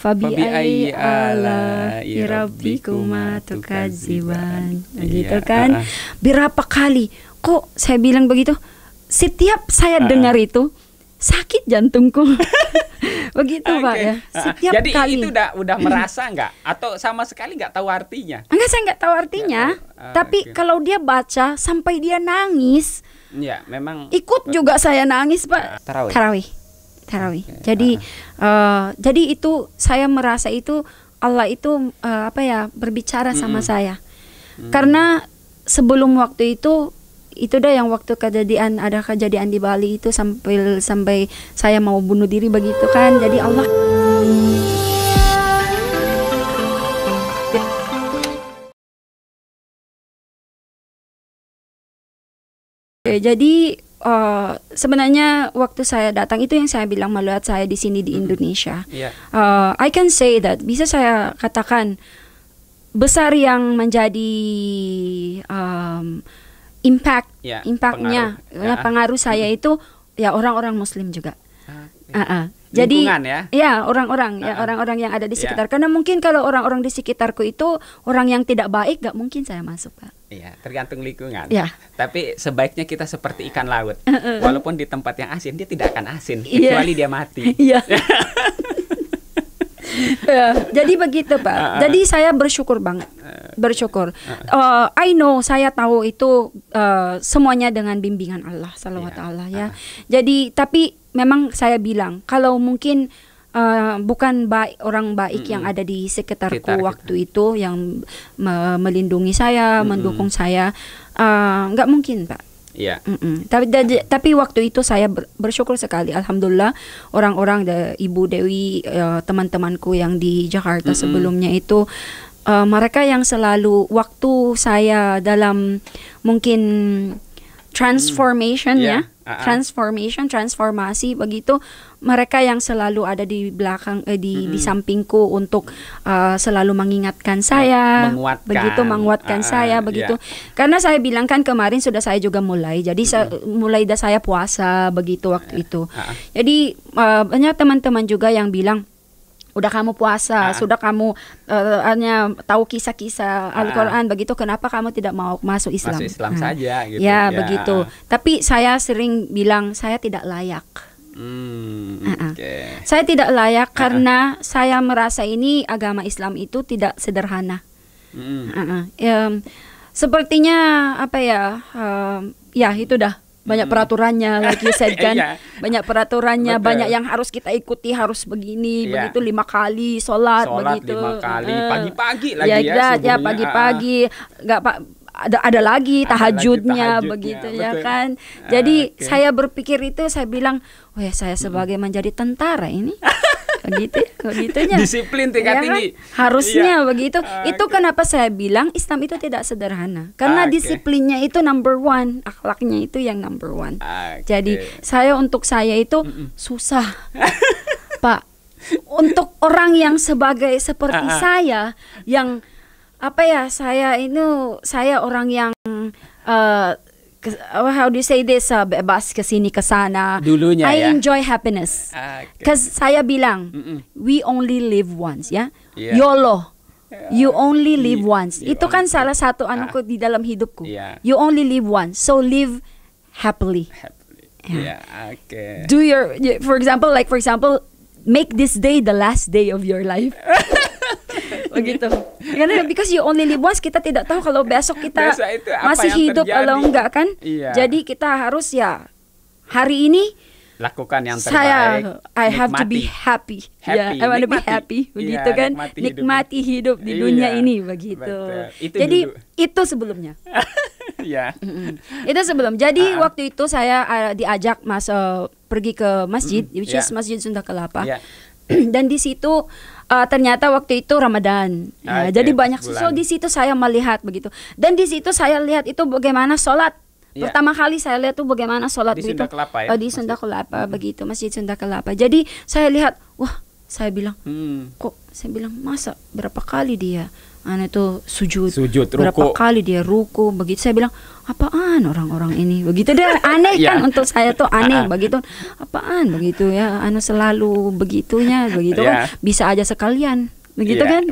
Fabi ai ala ya ya irabbikuma tukadziban. Iya. Gitu kan? Ah, ah. Berapa kali kok saya bilang begitu? Setiap saya ah, dengar itu sakit jantungku. Begitu okay. Pak ya. Setiap Jadi kali. itu udah udah merasa nggak atau sama sekali nggak tahu artinya? Enggak, saya nggak tahu artinya. tahu. tapi okay. kalau dia baca sampai dia nangis, Ya, memang ikut juga saya nangis, Pak. Tarawih. Tarawih tarawih. Okay. Jadi uh. Uh, jadi itu saya merasa itu Allah itu uh, apa ya berbicara mm-hmm. sama saya. Mm-hmm. Karena sebelum waktu itu itu dah yang waktu kejadian ada kejadian di Bali itu sampai sampai saya mau bunuh diri begitu kan. Jadi Allah jadi Eh, sebenarnya waktu saya datang itu yang saya bilang melihat saya di sini di hmm. Indonesia. Yeah. Iya. Uh, I can say that bisa saya katakan besar yang menjadi um, impact yeah, impactnya pengaruh. Ya. ya. pengaruh saya hmm. itu ya orang-orang Muslim juga. uh -uh. Jadi ya. ya. orang-orang ya orang-orang yang ada di sekitar. Yeah. Karena mungkin kalau orang-orang di sekitarku itu orang yang tidak baik gak mungkin saya masuk, Pak. Iya, tergantung lingkungan. Ya. Tapi sebaiknya kita seperti ikan laut. Walaupun di tempat yang asin, dia tidak akan asin yeah. kecuali dia mati. Iya. uh, jadi begitu pak. Uh, uh. Jadi saya bersyukur banget, bersyukur. Uh, I know, saya tahu itu uh, semuanya dengan bimbingan Allah, salawat yeah. Allah ya. Uh. Jadi tapi memang saya bilang kalau mungkin uh, bukan baik orang baik mm -hmm. yang ada di sekitarku Sekitar waktu kita. itu yang me melindungi saya, mm -hmm. mendukung saya, eh, nggak uh, mungkin pak. Iya. Mm -mm. Tapi tapi waktu itu saya bersyukur sekali, alhamdulillah orang-orang de, ibu Dewi eh, teman-temanku yang di Jakarta mm -hmm. sebelumnya itu uh, mereka yang selalu waktu saya dalam mungkin transformation mm. Ya, yeah. Iya. uh ah. -huh. transformation transformasi begitu mereka yang selalu ada di belakang eh, di mm-hmm. di sampingku untuk uh, selalu mengingatkan ya, saya menguatkan. begitu menguatkan uh, saya ah, begitu yeah. karena saya bilang kan kemarin sudah saya juga mulai jadi mm-hmm. mulai dah saya puasa begitu waktu eh, itu uh, jadi uh, banyak teman-teman juga yang bilang udah kamu puasa, sudah kamu uh, hanya tahu kisah-kisah ah. Al-Qur'an begitu kenapa kamu tidak mau masuk Islam? Masuk Islam saja gitu. Ya, ya, begitu. Tapi saya sering bilang saya tidak layak. Hmm, mm, okay. Saya tidak layak uh-uh. karena saya merasa ini agama Islam itu tidak sederhana. Mm. Uh-uh. Um, sepertinya apa ya? Um, ya itu dah banyak mm. peraturannya lagi said kan iya. banyak peraturannya Betul. banyak yang harus kita ikuti harus begini yeah. begitu lima kali sholat, sholat begitu lima kali pagi-pagi lagi ya ya, ya pagi-pagi ya, nggak pak ada ada lagi tahajudnya, lagi begitu ya betul. ya kan. Ah, Jadi uh, okay. saya berpikir itu saya bilang, "Wah, oh saya sebagai hmm. menjadi tentara ini." begitu, begitunya. Disiplin tingkat ya kan? tinggi. kan? Harusnya iya. begitu. okay. Ah, itu kenapa saya bilang Islam itu tidak sederhana. Karena uh, ah, okay. disiplinnya itu number one, akhlaknya itu yang number one. Okay. Jadi saya untuk saya itu Mm-mm. susah. Pak, untuk orang yang sebagai seperti saya yang apa ya saya ini saya orang yang uh, how do you say this uh, bebas ke sini ke sana dulunya I ya? enjoy happiness because ah, okay. saya bilang mm -mm. we only live once ya yeah? yeah. YOLO You only live once. You Itu kan salah satu ah, di dalam hidupku. Yeah. You only live once, so live happily. happily. Yeah. yeah. Okay. Do your, for example, like for example, make this day the last day of your life. begitu oh, karena because you only live once kita tidak tahu kalau besok kita masih hidup terjadi. atau enggak kan iya. jadi kita harus ya hari ini lakukan yang terbaik. Saya I nikmati. have to be happy. Ya, happy. Yeah, I want to be happy iya, begitu yeah, kan. Nikmati, nikmati hidup, hidup di yeah, dunia ini begitu. Itu Jadi dulu. itu sebelumnya. ya. yeah. Itu sebelum. Jadi uh ah, -huh. Ah. waktu itu saya ah, diajak masuk eh, pergi ke masjid mm which yeah. is iya. Masjid Sunda Kelapa. Yeah. dan di situ uh, ternyata waktu itu Ramadan. Ya, okay, ah, jadi banyak bulan. so di situ saya melihat begitu. Dan di situ saya lihat itu bagaimana sholat. Ya. Pertama kali saya lihat tuh bagaimana sholat di begitu. Sunda Kelapa ya. Eh, di Sunda Kelapa hmm. begitu, Masjid Sunda Kelapa. Jadi saya lihat, wah, saya bilang, hmm. kok saya bilang masa berapa kali dia anu itu sujud, sujud berapa kali dia ruku begitu saya bilang apaan orang-orang ini begitu deh aneh ya. kan untuk saya tuh aneh begitu apaan begitu ya anu selalu begitunya begitu yeah. kan bisa aja sekalian begitu yeah, kan?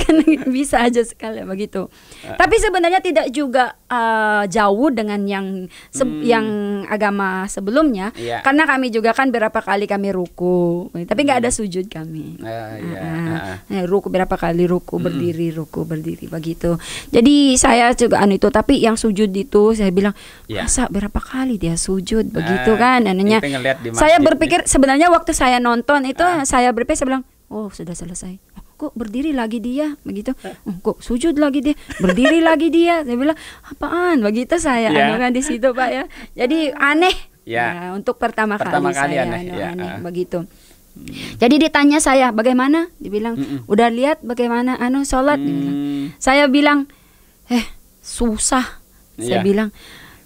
kan bisa aja sekali begitu. Uh. Tapi sebenarnya tidak juga uh, jauh dengan yang hmm. yang agama sebelumnya, yeah. karena kami juga kan berapa kali kami ruku, tapi nggak hmm. ada sujud kami. Uh, yeah. uh, uh. Ruku berapa kali ruku hmm. berdiri, hmm. ruku berdiri begitu. Jadi saya juga anu itu, tapi yang sujud itu saya bilang yeah. masa berapa kali dia sujud begitu uh, kan? Anunya saya berpikir sebenarnya waktu saya nonton itu uh. saya berpikir saya bilang oh sudah selesai kok berdiri lagi dia begitu oh, kok sujud lagi dia berdiri lagi dia saya bilang apaan begitu saya yeah. kan di situ pak ya jadi aneh yeah. ya untuk pertama, pertama kali, kali saya aneh, anu, ya. aneh uh. begitu hmm. Jadi ditanya saya bagaimana? Dibilang Mm-mm. udah lihat bagaimana anu sholat. Mm. Saya bilang eh susah. Yeah. Saya iya. bilang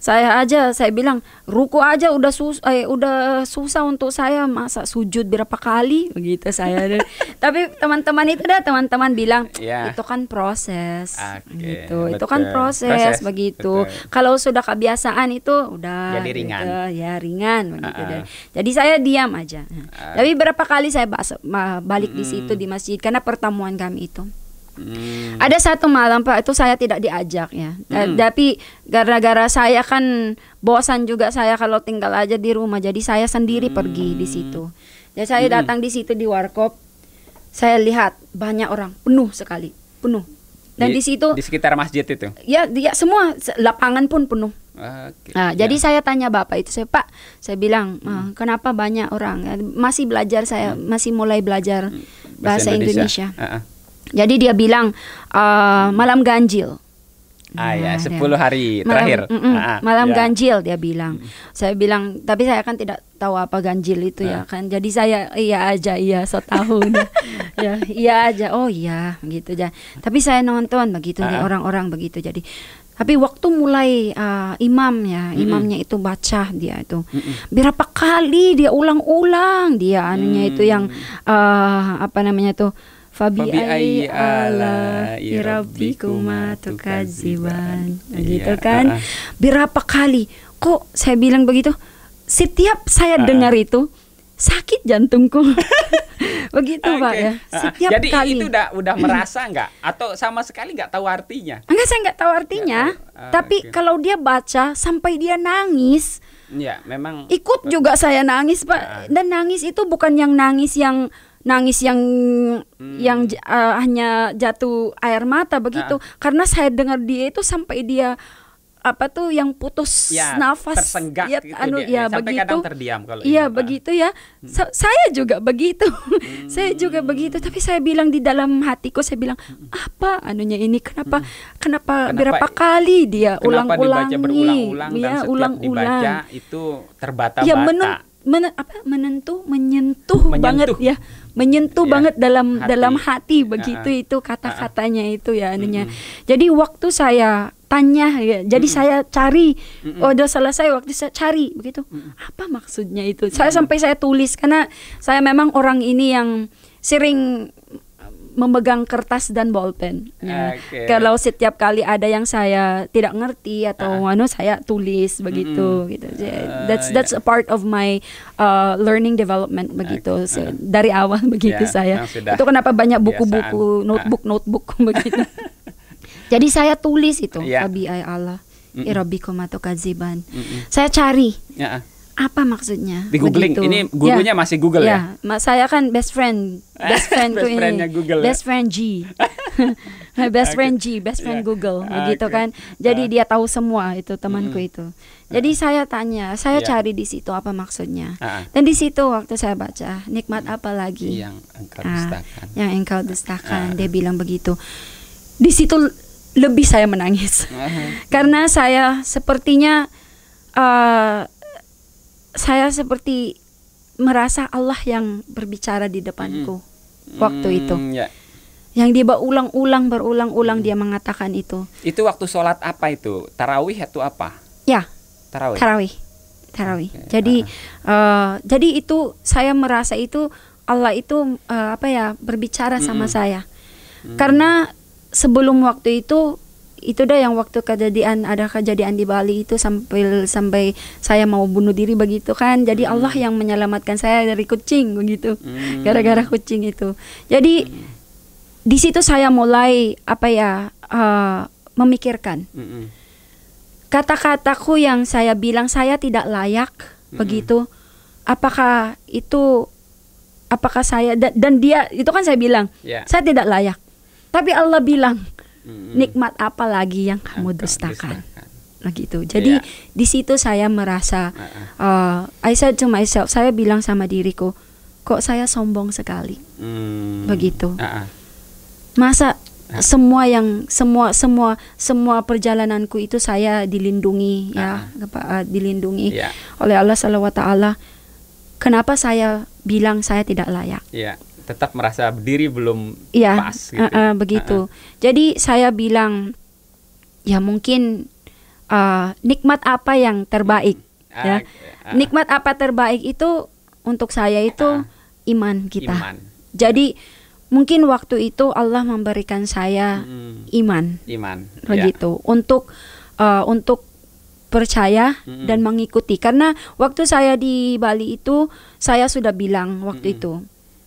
saya aja saya bilang ruku aja udah sus eh, udah susah untuk saya masa sujud berapa kali begitu saya. Tapi teman-teman itu dah teman-teman bilang yeah. itu kan proses okay, gitu. Betul. Itu kan proses, proses. begitu. Kalau sudah kebiasaan itu udah jadi gitu. ringan. Gitu, ya ringan begitu uh -uh. Jadi saya diam aja. Uh. Tapi berapa kali saya balik mm -hmm. di situ di masjid karena pertemuan kami itu. Hmm. Ada satu malam Pak itu saya tidak diajak ya. Hmm. Eh, tapi gara-gara saya kan bosan juga saya kalau tinggal aja di rumah. Jadi saya sendiri hmm. pergi di hmm. situ. Jadi ya, saya hmm. datang di situ di warkop. Saya lihat banyak orang penuh sekali, penuh. Dan di, di situ di sekitar masjid itu. Ya, ya semua lapangan pun penuh. Okay, nah, ya. jadi saya tanya bapak itu saya Pak, saya bilang hmm. kenapa banyak orang? Ya, masih belajar saya, hmm. masih mulai belajar hmm. bahasa, bahasa Indonesia. Indonesia. Uh -uh jadi dia bilang uh, malam ganjil. ah ya, 10 nah, hari malam, terakhir. Mm -mm, ah, malam ya. ganjil dia bilang. Saya bilang, tapi saya kan tidak tahu apa ganjil itu ya ah. ya kan. Jadi saya iya aja iya so ya, iya aja. Oh iya, gitu aja. Tapi saya nonton begitu ah. Ya, ah. orang-orang begitu. Jadi tapi waktu mulai uh, imam ya, mm-hmm. imamnya itu baca dia itu. Mm-hmm. Berapa kali dia ulang-ulang dia anunya mm. itu yang uh, apa namanya tuh Fabi ayi ala irabbikuma ya ya tukadziban. Nah, gitu iya, kan. Uh, Berapa kali kok saya bilang begitu? Setiap saya uh, dengar itu sakit jantungku. Begitu okay. Pak ya. Setiap Jadi kali. itu udah udah merasa nggak atau sama sekali nggak tahu artinya? Enggak, saya nggak tahu artinya. Enggak, tahu. Uh, tapi okay. kalau dia baca sampai dia nangis. Ya, memang. Ikut juga saya nangis, Pak. Ah. Dan nangis itu bukan yang nangis yang nangis yang hmm. yang uh, hanya jatuh air mata begitu uh. karena saya dengar dia itu sampai dia apa tuh yang putus ya, nafas tersenggak ya, gitu anu, dia, ya, sampai begitu kadang terdiam kalau iya ah. begitu ya hmm. saya juga begitu hmm. saya juga begitu tapi saya bilang di dalam hatiku saya bilang hmm. apa anunya ini kenapa hmm. kenapa, kenapa berapa kali dia ulang-ulangi berulang-ulang ya, dan iya, ulang-ulang. dibaca itu terbata-bata ya, men, apa menentu menyentuh, menyentuh banget ya menyentuh ya, banget dalam hati. dalam hati begitu ya. itu kata-katanya itu ya anunya. Mm -hmm. Jadi waktu saya tanya ya. Jadi mm saya cari. Mm Oh, udah selesai waktu saya cari begitu. Mm Apa maksudnya itu? -mm. Saya sampai saya tulis karena saya memang orang ini yang sering memegang kertas dan bolpen. Ya. Okay. Kalau setiap kali ada yang saya tidak ngerti atau uh. anu saya tulis begitu mm -hmm. gitu. Ah, that's ya. that's yeah. a part of my uh, learning development begitu. Okay. Ah, so, uh. Dari awal begitu yeah, saya. Nah, Itu kenapa banyak buku-buku, notebook-notebook uh. begitu. Jadi saya tulis itu, yeah. Abi Allah, ya, mm -mm. Irobi Komato Kaziban. Mm -mm. Saya cari. Yeah. Apa maksudnya? Di googling. Begitu. Ini gurunya ya. masih Google ya. ya? Saya kan best friend, best friend best ini. Google, ya? best friend G. My best friend G, best friend yeah. Google, ah, begitu okay. kan. Jadi uh. dia tahu semua itu temanku mm. itu. Ah. Jadi uh. saya tanya, saya yeah. cari di situ apa maksudnya. Uh. Dan di situ waktu saya baca, nikmat hmm. apa lagi yang engkau dustakan? Uh, yang engkau dustakan, uh. dia bilang begitu. Di situ lebih saya menangis uh karena saya sepertinya uh, saya seperti merasa Allah yang berbicara di depanku hmm. waktu itu. Hmm, ya. Yang dia berulang-ulang berulang-ulang hmm. dia mengatakan itu. Itu waktu sholat apa itu? Tarawih atau apa? Ya. Tarawih. Tarawih. Tarawih. Okay. Jadi uh. Uh, jadi itu saya merasa itu Allah itu uh, apa ya berbicara hmm. sama saya. Hmm. Karena sebelum waktu itu itu dah yang waktu kejadian ada kejadian di Bali itu sampai sampai saya mau bunuh diri begitu kan jadi hmm. Allah yang menyelamatkan saya dari kucing begitu hmm. gara-gara kucing itu jadi hmm. di situ saya mulai apa ya uh, memikirkan hmm. kata-kataku yang saya bilang saya tidak layak hmm. begitu apakah itu apakah saya dan, dan dia itu kan saya bilang yeah. saya tidak layak tapi Allah bilang nikmat apa lagi yang kamu dustakan? dustakan nah, gitu. Jadi yeah. di situ saya merasa uh, I said to myself, saya bilang sama diriku, kok saya sombong sekali. Hmm. Begitu. Masa semua yang semua semua semua perjalananku itu saya dilindungi ya, uh, dilindungi yeah. oleh Allah Subhanahu wa Kenapa saya bilang saya tidak layak? Yeah tetap merasa berdiri belum ya, pas gitu. Uh, uh, begitu. Uh -uh. Jadi saya bilang ya mungkin uh, nikmat apa yang terbaik uh, ya. Uh, nikmat apa terbaik itu untuk saya itu uh, iman kita. Iman. Jadi mungkin waktu itu Allah memberikan saya hmm. iman. Iman. Begitu. Ya. Yeah. Untuk uh, untuk percaya mm -mm. dan mengikuti karena waktu saya di Bali itu saya sudah bilang waktu mm -mm. itu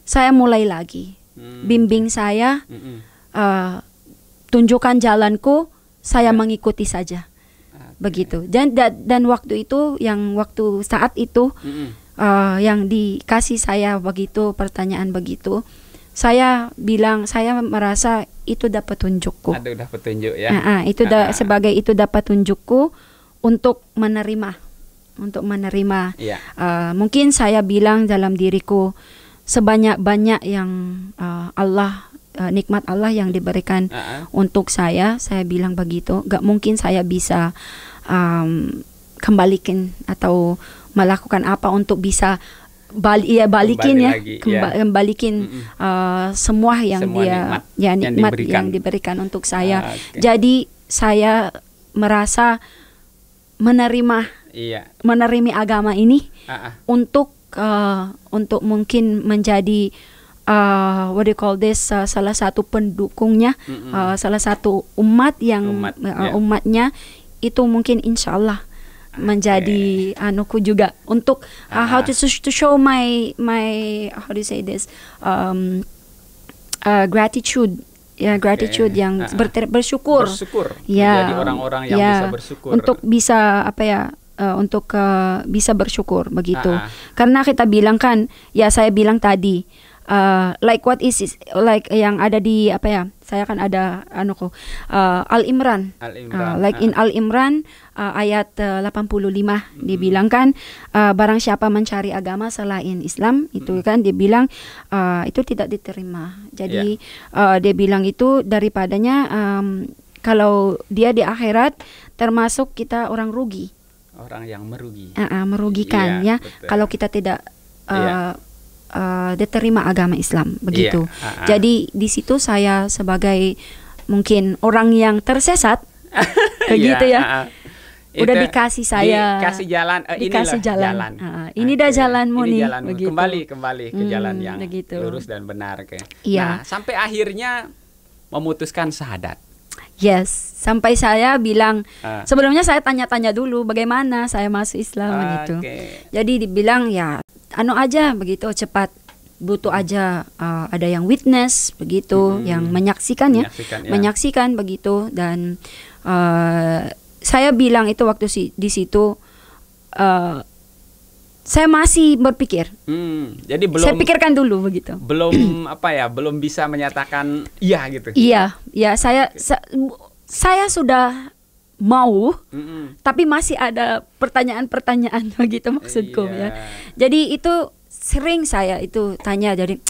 saya mulai lagi. Hmm. Bimbing saya, hmm Uh, tunjukkan jalanku, saya yeah. mengikuti saja. Okay. Begitu. Dan, dan waktu itu yang waktu saat itu hmm Uh, yang dikasih saya begitu pertanyaan begitu, saya bilang saya merasa itu dapat tunjukku. Aduh, dapat tunjuk ya. uh uh, itu da ah. sebagai itu dapat tunjukku untuk menerima, untuk menerima. Yeah. Ya. Uh, mungkin saya bilang dalam diriku sebanyak-banyak yang uh, Allah uh, nikmat Allah yang diberikan uh -huh. untuk saya, saya bilang begitu. Gak mungkin saya bisa um, kembalikan atau melakukan apa untuk bisa bal ya balikin Kembali ya lagi, ya. Kemba ya. kembalikin mm -mm. Uh, semua yang semua dia nikmat, ya nikmat yang diberikan, yang diberikan untuk saya. Ah, okay. Jadi saya merasa menerima iya. menerima agama ini ah, ah. untuk uh, untuk mungkin menjadi uh, what do you call this uh, salah satu pendukungnya mm -hmm. uh, salah satu umat yang umat, uh, yeah. umatnya itu mungkin insyaallah ah, menjadi okay. anuku juga untuk uh, uh ah. -huh. how to to show my my how do you say this um, uh, gratitude ya gratitude okay. yang uh ah, -huh. bersyukur bersyukur ya yeah. menjadi orang-orang yang yeah. bisa bersyukur untuk bisa apa ya uh, untuk uh, bisa bersyukur begitu. Uh ah, -huh. Ah. Karena kita bilang kan, ya saya bilang tadi, uh, like what is, is like yang ada di apa ya? Saya kan ada anu kok uh, Al Imran. Al ah, Imran. Uh, like uh. in Al Imran uh, ayat uh, 85 mm. dibilangkan uh, barang siapa mencari agama selain Islam mm. itu hmm. kan dia bilang uh, itu tidak diterima. Jadi yeah. Ya. uh, dia bilang itu daripadanya um, kalau dia di akhirat termasuk kita orang rugi orang yang merugi. Uh, uh, merugikan ya. ya. Betul. Kalau kita tidak uh, iya. eh, yeah. uh, diterima agama Islam iya, begitu. Yeah. Uh, ah. uh. Jadi di situ saya sebagai mungkin orang yang tersesat begitu eh, yeah, ya. Uh, uh. Udah dikasih saya dikasih jalan uh, dikasih jalan, jalan. Uh, ini dah jalan ini nih kembali kembali ke hmm, jalan yang begitu. lurus dan benar kayak. Yeah. Nah, sampai akhirnya memutuskan sahadat. Yes, sampai saya bilang ah. sebelumnya saya tanya-tanya dulu bagaimana saya masuk Islam ah, gitu. Okay. Jadi dibilang ya anu aja begitu cepat butuh aja uh, ada yang witness begitu hmm. yang menyaksikan ya menyaksikan, ya menyaksikan begitu dan uh, saya bilang itu waktu si, di situ uh, saya masih berpikir. Hmm, jadi belum. Saya pikirkan dulu begitu. Belum apa ya, belum bisa menyatakan iya gitu. Iya, ya saya sa, saya sudah mau, mm hmm tapi masih ada pertanyaan-pertanyaan begitu maksudku iya. ya. Jadi itu sering saya itu tanya Jadi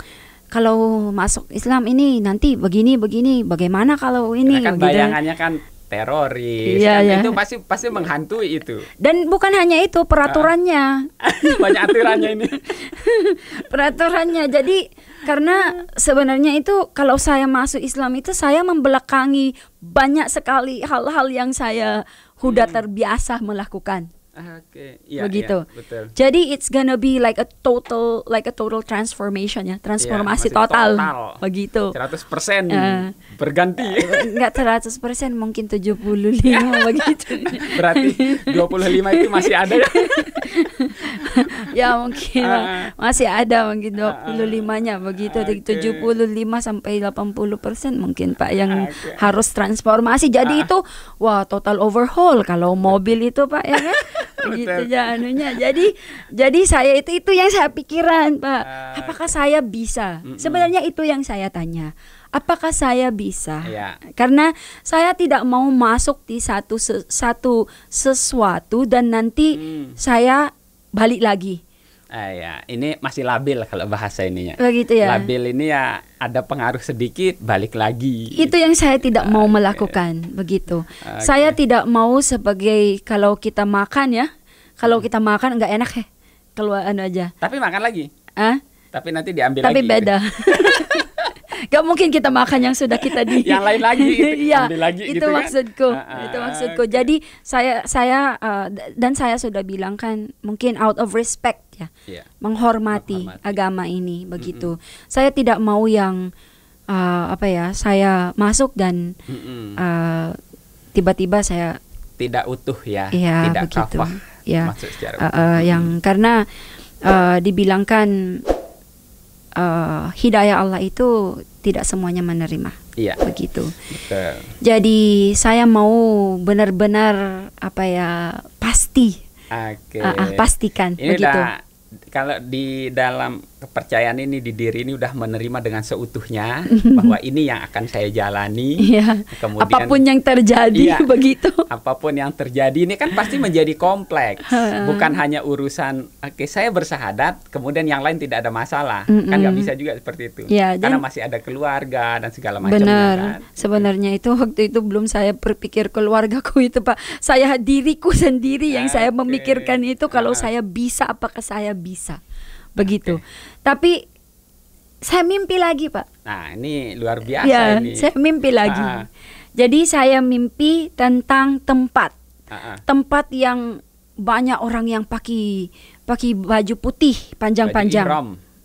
kalau masuk Islam ini nanti begini begini bagaimana kalau ini kan gitu. bayangannya kan teroris iya, kan iya. itu pasti pasti menghantui itu dan bukan hanya itu peraturannya ah. banyak aturannya ini peraturannya jadi karena sebenarnya itu kalau saya masuk Islam itu saya membelakangi banyak sekali hal-hal yang saya sudah hmm. terbiasa melakukan Oke, okay. Iya, iya, yeah, begitu. Yeah, betul. Jadi it's gonna be like a total, like a total transformation ya, transformasi yeah, total. total, begitu. 100% persen uh, berganti. Enggak eh, 100% persen, mungkin 75 begitu. Berarti 25 itu masih ada ya? ya mungkin uh, masih ada mungkin 25-nya ah, begitu, okay. 75 sampai 80 persen mungkin Pak yang okay. harus transformasi. Jadi uh, itu wah total overhaul kalau mobil itu Pak ya kan? gitu ya anunya jadi jadi saya itu itu yang saya pikiran pak ah. apakah saya bisa sebenarnya itu yang saya tanya apakah saya bisa ya. karena saya tidak mau masuk di satu satu sesuatu dan nanti hmm. saya balik lagi Eh, ya, ini masih labil kalau bahasa ininya. Begitu oh, ya. Labil ini ya ada pengaruh sedikit balik lagi. Itu yang saya tidak mau melakukan, begitu. Okay. Saya tidak mau sebagai kalau kita makan ya, kalau kita makan nggak enak ya, keluar anu aja. Tapi makan lagi. Ah? Tapi nanti diambil Tapi lagi. Tapi beda. Gak mungkin kita makan yang sudah kita di yang lain lagi iya lagi itu gitu kan? maksudku kan? itu ah, maksudku jadi saya saya uh, dan saya sudah bilang kan mungkin out of respect ya yeah. menghormati, menghormati agama ini begitu mm -mm. saya tidak mau yang uh, apa ya saya masuk dan mm uh, tiba-tiba saya tidak utuh ya, ya tidak begitu. kafah ya masuk uh, uh, yang karena uh, dibilangkan uh, hidayah Allah itu tidak semuanya menerima. Iya. Begitu. Betul. Jadi saya mau benar-benar apa ya pasti. Oke. Okay. Uh, uh, ah, pastikan. Ini begitu. Dah, kalau di dalam kepercayaan ini di diri ini udah menerima dengan seutuhnya bahwa ini yang akan saya jalani. Iya. Kemudian apapun yang terjadi iya, begitu. Apapun yang terjadi ini kan pasti menjadi kompleks. Bukan hanya urusan oke okay, saya bersahadat kemudian yang lain tidak ada masalah. Kan nggak bisa juga seperti itu. Ya, Karena dan, masih ada keluarga dan segala macam. Benar. Kan? Sebenarnya iya. itu waktu itu belum saya berpikir keluargaku itu Pak. Saya diriku sendiri yang okay. Ah, saya memikirkan itu kalau ah. saya bisa apakah saya bisa begitu. Okay. Tapi saya mimpi lagi, Pak. Nah, ini luar biasa ya, ini. saya mimpi ah. lagi. Ah. Jadi saya mimpi tentang tempat. Ah, ah. Tempat yang banyak orang yang pakai pakai baju putih panjang-panjang.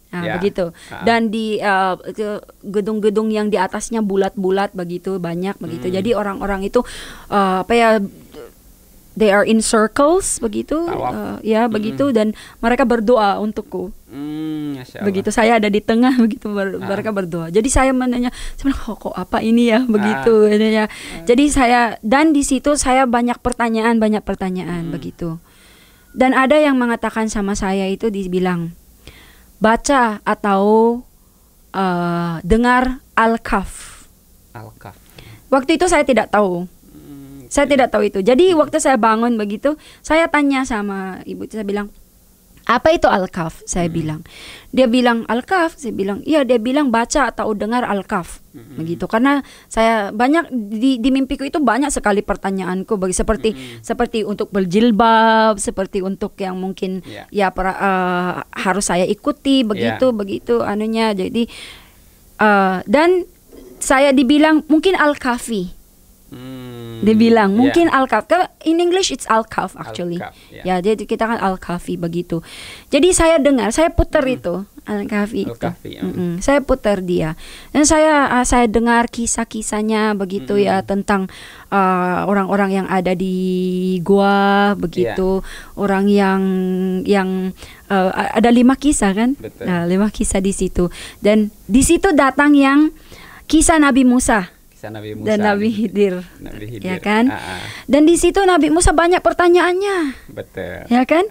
Nah, ya. begitu. uh Dan di gedung eh, gedung-gedung yang di atasnya bulat-bulat begitu banyak begitu. Hmm. Jadi orang-orang itu uh, apa ya they are in circles begitu uh, ya mm-hmm. dan mereka berdoa untukku mm, begitu saya ada di tengah begitu ber, ah. mereka berdoa jadi saya menanya sebenarnya oh, kok apa ini ya ah. begitu ya. ah. ya jadi saya dan di situ saya banyak pertanyaan banyak pertanyaan mm. begitu dan ada yang mengatakan sama saya itu dibilang baca atau uh, dengar al-kaf al-kaf waktu itu saya tidak tahu saya tidak tahu itu. Jadi waktu saya bangun begitu, saya tanya sama ibu itu saya bilang, "Apa itu al-kaf?" Saya hmm. bilang. Dia bilang al-kaf, saya bilang, "Iya, dia bilang baca atau dengar al-kaf." Hmm. Begitu. Karena saya banyak di di mimpiku itu banyak sekali pertanyaanku bagi seperti hmm. seperti untuk berjilbab, seperti untuk yang mungkin yeah. ya pra, uh, harus saya ikuti ya. begitu yeah. begitu anunya. Jadi uh, dan saya dibilang mungkin al-kafi Hmm. Dia bilang ya. mungkin yeah. alkaf. In English it's alkaf actually. ya yeah. Ya, jadi kita kan alkafi begitu. Jadi saya dengar, saya putar mm. itu alkafi. itu Mm. Mm. Saya putar dia. Dan saya uh, saya dengar kisah-kisahnya begitu mm. ya tentang ah, orang-orang uh, yang ada di gua begitu, yeah. orang yang yang uh, ada lima kisah kan? Nah, lima kisah di situ. Dan di situ datang yang kisah Nabi Musa kisah Nabi Musa dan Nabi Hidir, Nabi Hidir. Ya kan? Aa. Ah, ah. Dan di situ Nabi Musa banyak pertanyaannya. Betul. Ya kan?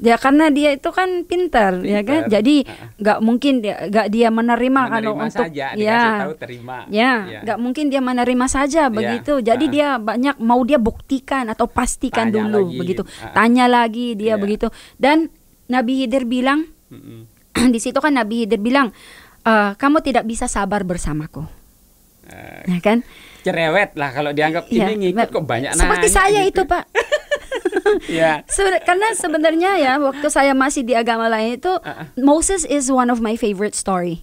Ya karena dia itu kan pintar, ya pintar. ya kan. Jadi ah, nggak mungkin dia nggak dia menerima, menerima kalau untuk saja, ya, tahu terima. Ya, ya. nggak ya. mungkin dia menerima saja ya. begitu. Jadi Aa. dia banyak mau dia buktikan atau pastikan Tanya dulu lagi. begitu. Aa. Tanya lagi dia ya. begitu. Dan Nabi Hidir bilang, mm -mm. di situ kan Nabi Hidir bilang, Uh, kamu tidak bisa sabar bersamaku. Nah kan cerewet lah kalau dianggap ya, ini ngikut kok banyak nanya. seperti saya gitu. itu pak ya. Seben karena sebenarnya ya waktu saya masih di agama lain itu uh -uh. Moses is one of my favorite story.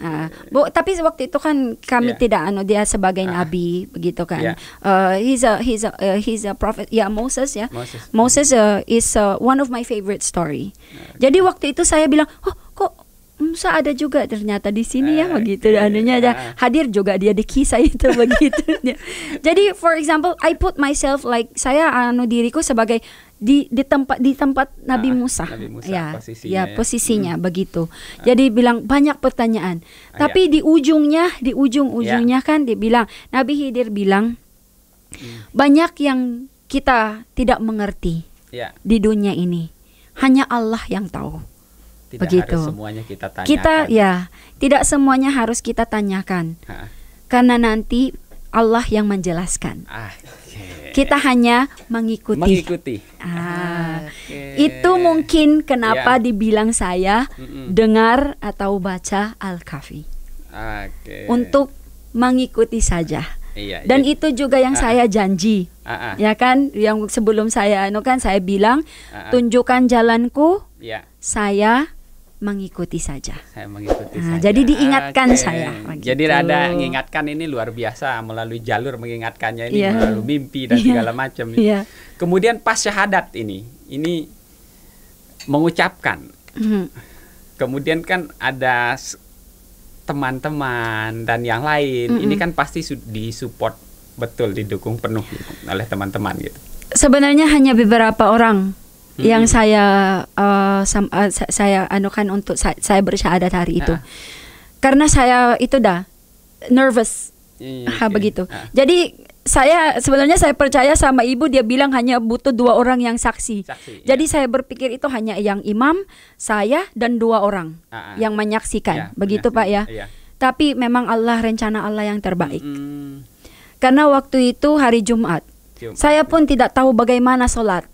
Uh, bu, tapi waktu itu kan kami yeah. tidak anu dia sebagai uh, nabi begitu kan. Yeah. Iya. Uh, he's a he's a uh, he's a prophet. Ya yeah, Moses ya. Yeah. Moses, Moses uh, is uh, one of my favorite story. Okay. Nah, Jadi gitu. waktu itu saya bilang, "Oh, Hamsa ada juga ternyata di sini ya eh, begitu okay. Iya, iya. adanya ada hadir juga dia di kisah itu begitu jadi for example I put myself like saya anu diriku sebagai di di tempat di tempat Nabi ah, Musa, Nabi Musa ya posisinya, ya, ya. posisinya hmm. begitu ah. jadi bilang banyak pertanyaan ah, tapi ya. di ujungnya di ujung ujungnya ya. kan dibilang Nabi hidir bilang hmm. banyak yang kita tidak mengerti ya. di dunia ini hanya Allah yang tahu tidak Begitu. harus semuanya kita tanyakan. Kita ya, tidak semuanya harus kita tanyakan. Ha. Karena nanti Allah yang menjelaskan. Ah, Kita hanya mengikuti. Mengikuti. Ah, ah okay. Itu mungkin kenapa ya. dibilang saya mm -mm. dengar atau baca Al-Kafi. Okay. Untuk mengikuti saja. Iya, Dan iya. itu juga yang ah. saya ah. janji, ah, ah. ya kan? Yang sebelum saya, anu kan saya bilang, ah, tunjukkan jalanku, ya. saya mengikuti saja. Saya mengikuti nah, saja. Jadi diingatkan okay. saya. Begitu. Jadi ada mengingatkan ini luar biasa melalui jalur mengingatkannya ini yeah. melalui mimpi dan yeah. segala macam. Yeah. Kemudian pas syahadat ini, ini mengucapkan. Mm. Kemudian kan ada teman-teman dan yang lain. Mm -hmm. Ini kan pasti di support betul, didukung penuh oleh teman-teman gitu. Sebenarnya hanya beberapa orang hmm. yang saya uh, sam, uh, saya anukan untuk sa saya bersyahadat hari itu. Ah. Karena saya itu dah nervous. Yeah, ha, okay. Iya, begitu. Iya. Ah. Jadi saya sebenarnya saya percaya sama ibu dia bilang hanya butuh dua orang yang saksi. saksi ya. Jadi saya berpikir itu hanya yang imam, saya dan dua orang uh ah, -huh. yang menyaksikan. yeah, Begitu Pak ya. yeah. Tapi memang Allah rencana Allah yang terbaik. Mm. Karena waktu itu hari Jumat. Jumat. Saya ya. pun tidak tahu bagaimana sholat.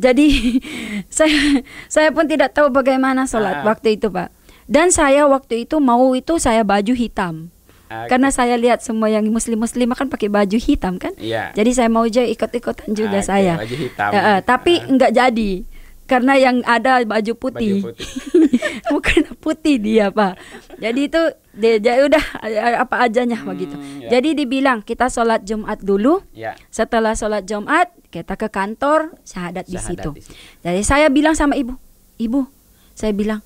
Jadi saya saya pun tidak tahu bagaimana sholat ah. waktu itu pak. Dan saya waktu itu mau itu saya baju hitam. Okay. Ah, Karena gitu. saya lihat semua yang muslim-muslim kan pakai baju hitam kan, yeah. jadi saya mau aja ikut-ikutan juga ah, okay, saya. Baju hitam. Uh, tapi uh. nggak jadi, karena yang ada baju putih, baju putih. bukan putih dia pak jadi itu dia dia udah apa ajanya hmm, begitu ya. jadi dibilang kita sholat jumat dulu ya. setelah sholat jumat kita ke kantor syahadat, syahadat di, situ. di situ jadi saya bilang sama ibu ibu saya bilang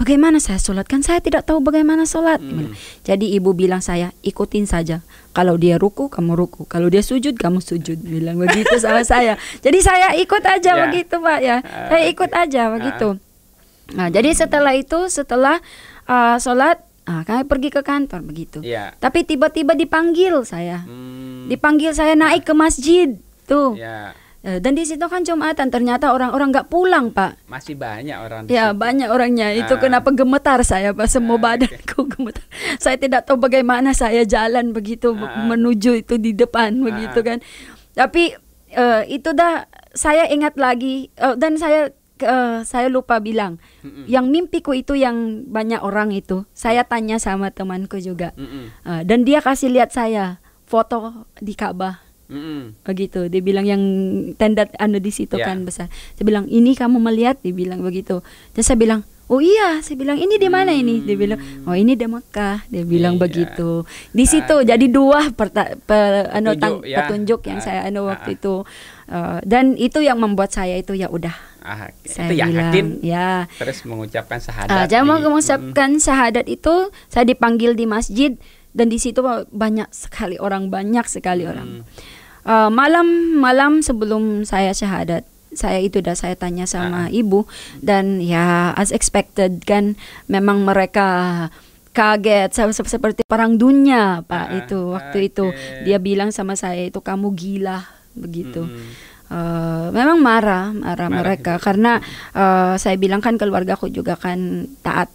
bagaimana saya sholat kan saya tidak tahu bagaimana sholat hmm. jadi ibu bilang saya ikutin saja kalau dia ruku kamu ruku kalau dia sujud kamu sujud bilang begitu sama saya jadi saya ikut aja yeah. begitu pak ya uh, saya ikut okay. aja begitu uh. nah jadi setelah itu setelah uh, sholat Nah, kami pergi ke kantor begitu. Yeah. Tapi tiba-tiba dipanggil saya, hmm. dipanggil saya naik ke masjid tuh. Yeah. Eh, dan di situ kan Jumatan ternyata orang-orang nggak pulang pak. Masih banyak orang. Ya situ. banyak orangnya. Itu ah. kenapa gemetar saya pak semua ah, badanku okay. gemetar. Saya tidak tahu bagaimana saya jalan begitu ah. ah. menuju itu di depan ah. begitu ah. kan. Tapi uh, itu dah saya ingat lagi uh, dan saya uh, saya lupa bilang Mm-mm. yang mimpiku itu yang banyak orang itu. Saya ya. tanya sama temanku juga Mm-mm. uh, dan dia kasih lihat saya foto di Ka'bah. Mm-hmm. Oh gitu. Dia bilang yang tenda anu di situ yeah. kan besar. Saya bilang ini kamu melihat. Dia bilang begitu. Terus saya bilang Oh iya, saya bilang ini di mana ini? Dia bilang, oh ini di Mekah. Dia bilang yeah. begitu. Di situ ah. jadi dua perta, per, anu, tang, ya. petunjuk yang uh, saya anu waktu uh, itu. Uh, dan itu yang membuat saya itu ya udah. Ah, saya itu bilang, Ya. Terus mengucapkan syahadat. Ah, saya mau mengucapkan mm. syahadat itu, saya dipanggil di masjid dan di situ banyak sekali orang, banyak sekali hmm. orang uh, malam malam sebelum saya syahadat saya itu dah saya tanya sama uh. ibu dan ya as expected kan memang mereka kaget seperti perang dunia pak uh, itu ah, waktu okay. itu dia bilang sama saya itu kamu gila begitu hmm. Uh, memang marah, marah, marah mereka itu. karena uh, saya bilang kan keluarga aku juga kan taat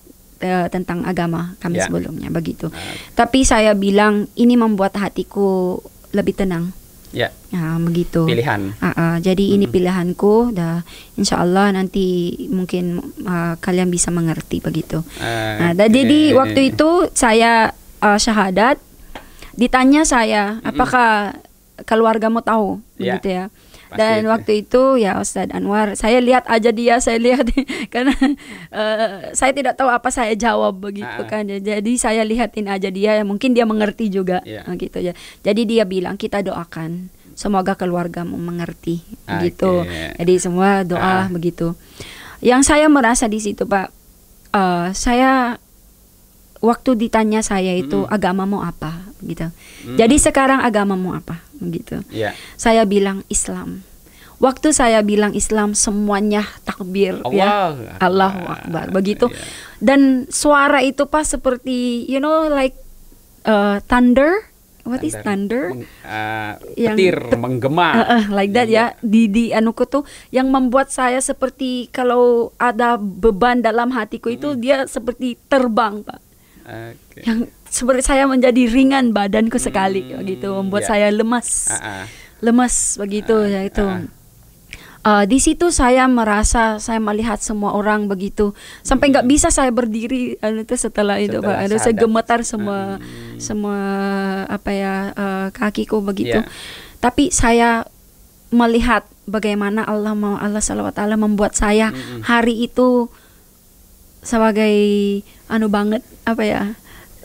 tentang agama kami yeah. sebelumnya begitu. Uh. Tapi saya bilang ini membuat hatiku lebih tenang Ya. Nah, begitu. Pilihan. Uh, uh, jadi -hmm. ini pilihanku. Dah, insya Allah nanti mungkin uh, kalian bisa mengerti begitu. Uh, nah, okay. jadi waktu itu saya uh, syahadat. Ditanya saya, hmm. apakah keluargamu keluarga mau tahu, yeah. begitu ya? Dan Pasti. waktu itu ya Ustadz Anwar, saya lihat aja dia, saya lihat karena uh, saya tidak tahu apa saya jawab begitu uh kan. Jadi saya lihatin aja dia, ya, mungkin dia mengerti juga yeah. Iya. gitu ya. Jadi dia bilang kita doakan semoga keluargamu mengerti okay. Ah, gitu. Jadi semua doa ah. begitu. Yang saya merasa di situ Pak, uh, saya waktu ditanya saya itu mm. agamamu apa gitu. Mm. Jadi sekarang agamamu apa? gitu. Yeah. Saya bilang Islam. Waktu saya bilang Islam semuanya takbir Allah. ya. Allahu Akbar. Begitu. Yeah. Dan suara itu pas seperti you know like uh, thunder What is thunder? Meng, uh, yang petir menggema. Uh, uh, like that ya. Di di anuku tuh yang membuat saya seperti kalau ada beban dalam hatiku itu hmm. dia seperti terbang, Pak. Okay. Yang seperti saya menjadi ringan badanku sekali hmm, gitu membuat yeah. saya lemas uh-uh. lemas begitu uh, ya itu uh. Uh, di situ saya merasa saya melihat semua orang begitu sampai nggak hmm. bisa saya berdiri anu, itu setelah, itu pak itu saya gemetar semua hmm. semua apa ya uh, kakiku begitu yeah. tapi saya melihat bagaimana Allah mau Allah salawat Allah membuat saya hmm. hari itu sebagai anu banget apa ya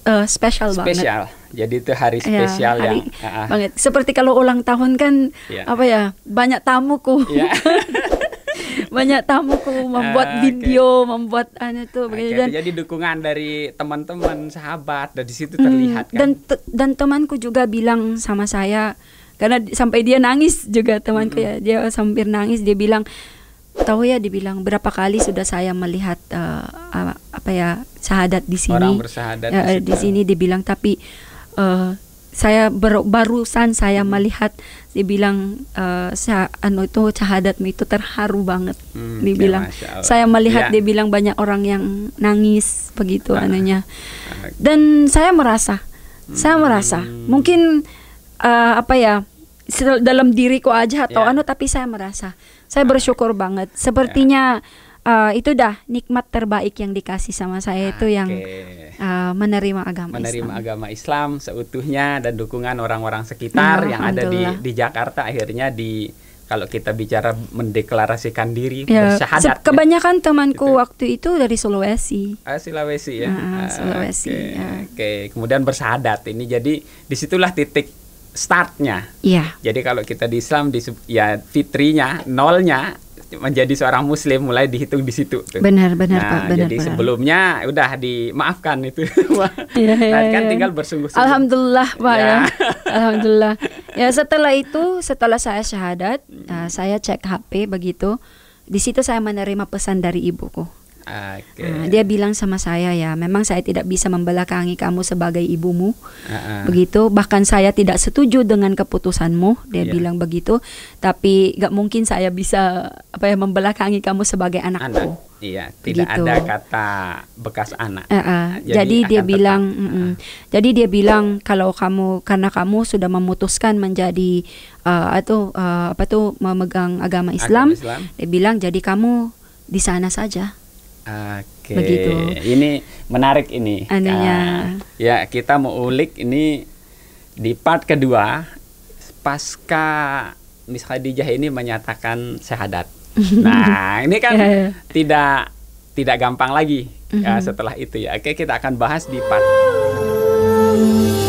uh, eh, spesial banget. Spesial. Jadi itu hari iya, spesial ya, hari yang ah. banget. Seperti kalau ulang tahun kan ya. apa ya banyak tamuku. Ya. banyak tamuku membuat uh, ah, okay. video, membuat anu tuh okay, dan, jadi dukungan dari teman-teman, sahabat dan di situ terlihat mm, kan. Dan dan temanku juga bilang sama saya karena sampai dia nangis juga temanku mm -hmm. ya. Dia sambil nangis dia bilang tahu ya dibilang berapa kali sudah saya melihat uh, apa ya syahadat di sini orang bersahadat ya, di, eh, di sini dibilang tapi uh, saya ber, barusan saya hmm. melihat dibilang uh, anu itu syahadat itu terharu banget hmm, ya, dibilang ya, saya melihat ya. dibilang banyak orang yang nangis begitu ah. anunya dan saya merasa hmm. saya merasa mungkin uh, apa ya dalam diriku aja atau yeah. anu tapi saya merasa saya bersyukur banget sepertinya yeah. Iya. uh, itu dah nikmat terbaik yang dikasih sama saya okay. itu yang uh, menerima agama menerima Islam. agama Islam seutuhnya dan dukungan orang-orang sekitar yeah, hmm, yang ada di di Jakarta akhirnya di kalau kita bicara mendeklarasikan diri ya, bersyahadat ya. kebanyakan temanku gitu. waktu itu dari Sulawesi ah, Sulawesi ya ah, Sulawesi ah, oke okay. ya. okay. kemudian bersyahadat ini jadi disitulah titik startnya. Iya. Jadi kalau kita di Islam di ya fitrinya, nolnya menjadi seorang muslim mulai dihitung di situ tuh. Benar benar nah, Pak, benar. Jadi benar. sebelumnya udah dimaafkan itu. ya, ya, nah, iya, kan iya. tinggal bersungguh-sungguh. Alhamdulillah Pak ya. ya. Alhamdulillah. Ya setelah itu setelah saya syahadat, hmm. Eh, saya cek HP begitu. Di situ saya menerima pesan dari ibuku Okay. Nah, dia bilang sama saya ya, memang saya tidak bisa membelakangi kamu sebagai ibumu, uh -uh. begitu. Bahkan saya tidak setuju dengan keputusanmu, dia yeah. bilang begitu. Tapi gak mungkin saya bisa apa ya membelakangi kamu sebagai anakku. Anak. Iya, tidak gitu. ada kata bekas anak. Uh -uh. Jadi, jadi dia bilang, -uh. mm, uh. jadi dia bilang kalau kamu karena kamu sudah memutuskan menjadi uh, atau uh, apa tuh memegang agama Islam, agama Islam, dia bilang jadi kamu di sana saja Oke. Begitu. Ini menarik ini. Anunya. Uh, ah, ya, kita mau ulik ini di part kedua pasca Miss Khadijah ini menyatakan syahadat. Nah, ini kan yeah, ya. tidak tidak gampang lagi mm -hmm. ya, setelah itu ya. Oke, kita akan bahas di part.